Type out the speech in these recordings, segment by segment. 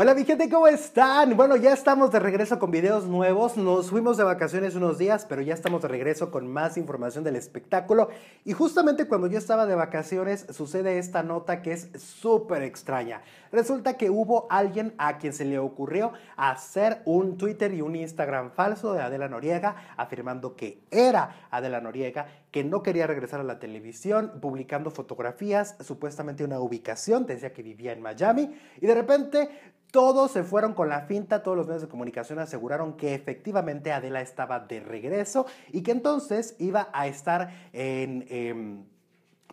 Hola mi gente, ¿cómo están? Bueno, ya estamos de regreso con videos nuevos. Nos fuimos de vacaciones unos días, pero ya estamos de regreso con más información del espectáculo. Y justamente cuando yo estaba de vacaciones sucede esta nota que es súper extraña. Resulta que hubo alguien a quien se le ocurrió hacer un Twitter y un Instagram falso de Adela Noriega, afirmando que era Adela Noriega, que no quería regresar a la televisión, publicando fotografías, supuestamente una ubicación, decía que vivía en Miami, y de repente todos se fueron con la finta, todos los medios de comunicación aseguraron que efectivamente Adela estaba de regreso y que entonces iba a estar en, em,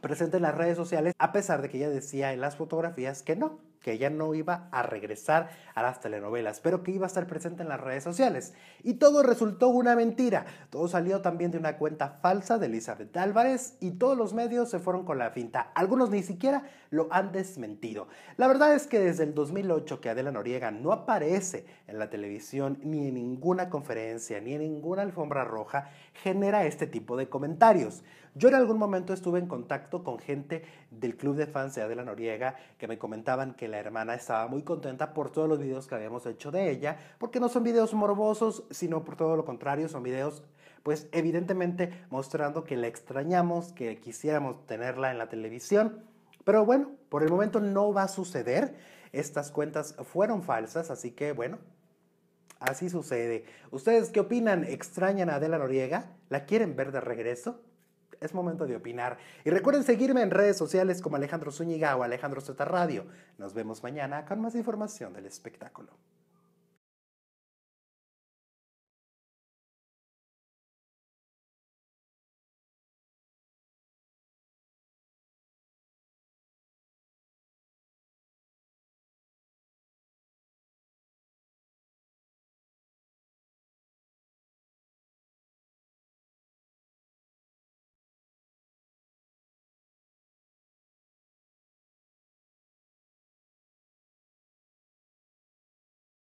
presente en las redes sociales, a pesar de que ella decía en las fotografías que no, que ella no iba a regresar a las telenovelas, pero que iba a estar presente en las redes sociales. Y todo resultó una mentira. Todo salió también de una cuenta falsa de Elizabeth Álvarez y todos los medios se fueron con la finta. Algunos ni siquiera lo han desmentido. La verdad es que desde el 2008 que Adela Noriega no aparece en la televisión ni en ninguna conferencia ni en ninguna alfombra roja, genera este tipo de comentarios. Yo en algún momento estuve en contacto con gente del club de fans de Adela Noriega que me comentaban que la la hermana estaba muy contenta por todos los videos que habíamos hecho de ella, porque no son videos morbosos, sino por todo lo contrario, son videos pues evidentemente mostrando que la extrañamos, que quisiéramos tenerla en la televisión. Pero bueno, por el momento no va a suceder. Estas cuentas fueron falsas, así que bueno, así sucede. ¿Ustedes qué opinan? ¿Extrañan a Adela Noriega? ¿La quieren ver de regreso? es momento de opinar. Y recuerden seguirme en redes sociales como Alejandro Zúñiga o Alejandro Z Radio. Nos vemos mañana con más información del espectáculo.